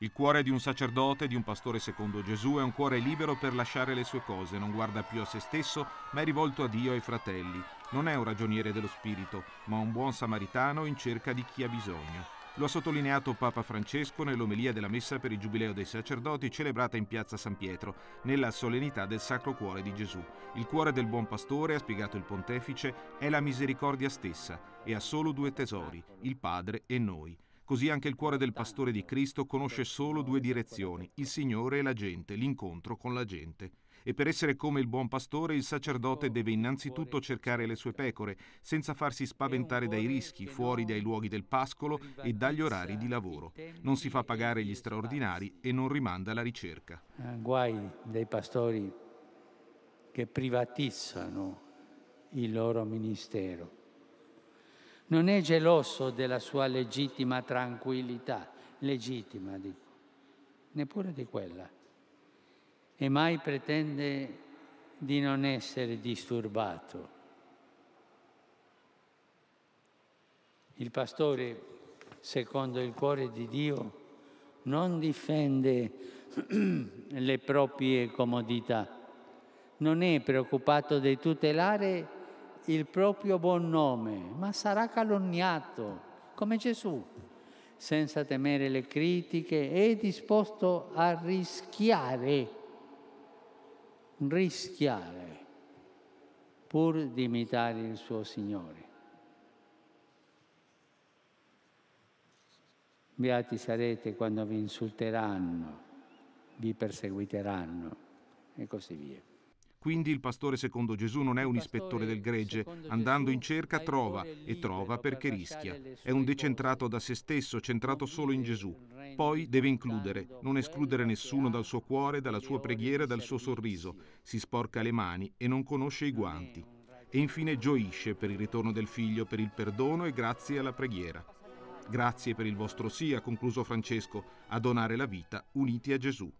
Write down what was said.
Il cuore di un sacerdote, di un pastore secondo Gesù, è un cuore libero per lasciare le sue cose, non guarda più a se stesso, ma è rivolto a Dio e ai fratelli. Non è un ragioniere dello spirito, ma un buon samaritano in cerca di chi ha bisogno. Lo ha sottolineato Papa Francesco nell'omelia della messa per il Giubileo dei Sacerdoti celebrata in piazza San Pietro, nella solennità del Sacro Cuore di Gesù. Il cuore del buon pastore, ha spiegato il pontefice, è la misericordia stessa e ha solo due tesori, il Padre e noi. Così anche il cuore del pastore di Cristo conosce solo due direzioni, il Signore e la gente, l'incontro con la gente. E per essere come il buon pastore, il sacerdote deve innanzitutto cercare le sue pecore, senza farsi spaventare dai rischi, fuori dai luoghi del pascolo e dagli orari di lavoro. Non si fa pagare gli straordinari e non rimanda la ricerca. Eh, guai dei pastori che privatizzano il loro ministero non è geloso della sua legittima tranquillità, legittima dico, neppure di quella, e mai pretende di non essere disturbato. Il pastore, secondo il cuore di Dio, non difende le proprie comodità, non è preoccupato di tutelare il proprio buon nome, ma sarà calunniato come Gesù, senza temere le critiche, è disposto a rischiare, rischiare, pur di imitare il suo Signore. Beati sarete quando vi insulteranno, vi perseguiteranno e così via. Quindi il pastore secondo Gesù non è un ispettore del gregge, andando in cerca trova e trova perché rischia. È un decentrato da se stesso, centrato solo in Gesù. Poi deve includere, non escludere nessuno dal suo cuore, dalla sua preghiera, dal suo sorriso. Si sporca le mani e non conosce i guanti. E infine gioisce per il ritorno del figlio, per il perdono e grazie alla preghiera. Grazie per il vostro sì, ha concluso Francesco, a donare la vita uniti a Gesù.